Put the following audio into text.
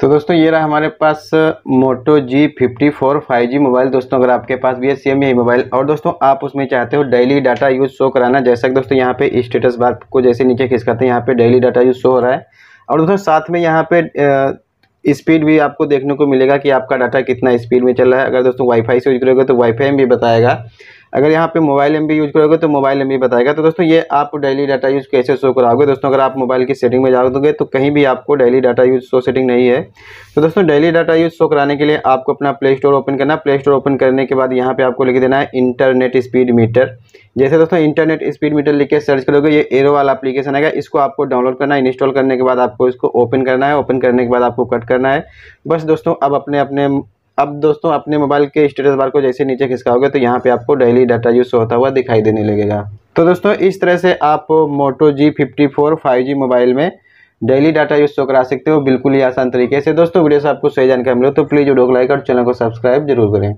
तो दोस्तों ये रहा हमारे पास Moto G fifty four five G mobile दोस्तों अगर आपके पास भी है सेम यही मोबाइल और दोस्तों आप उसमें चाहते हो डेली डाटा यूज़ शो कराना जैसा कि दोस्तों यहाँ पे स्टेटस बार को जैसे नीचे खिस करते हैं यहाँ पे डेली डाटा यूज़ शो हो रहा है और दोस्तों साथ में यहाँ पे स्पीड भी आपको देखने को मिलेगा कि आपका डाटा कितना स्पीड में चल रहा है अगर दोस्तों वाईफाई से यूज करोगे तो वाईफाई में भी बताएगा अगर यहाँ पे मोबाइल एम यूज करोगे तो मोबाइल एम बताएगा तो दोस्तों ये आप डेली डाटा यूज़ कैसे शो कराओगे दोस्तों अगर आप मोबाइल की सेटिंग में जाओगे तो कहीं भी आपको daily data use show setting नहीं है तो दोस्तों डेली डाटा यूज़ शो कराने के लिए आपको अपना प्ले स्टोर ओपन करना प्ले स्टोर ओपन करने के बाद यहाँ पे आपको लिख देना है इंटरनेट स्पीड मीटर जैसे दोस्तों इंटरनेट स्पीड मीटर लिख के सर्च करोगे ये एरो वाला एप्लीकेशन आएगा इसको आपको डाउनलोड करना है इंस्टॉल करने के बाद आपको इसको ओपन करना है ओपन करने के बाद आपको कट करना है बस दोस्तों अब अपने अपने अब दोस्तों अपने मोबाइल के स्टेटस बार को जैसे नीचे खिसकाओगे तो यहाँ पे आपको डेली डाटा यूज़ होता हुआ दिखाई देने लगेगा तो दोस्तों इस तरह से आप Moto G fifty four five G mobile में डेली डाटा यूज़ करा सकते हो बिल्कुल ही आसान तरीके से दोस्तों वीडियो से आपको सही जानकारी मिले तो प्लीज़ वीडियो को लाइक और चैनल को सब्सक्राइब जरूर करें